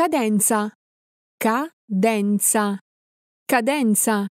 Cadenza. Cadenza. Cadenza.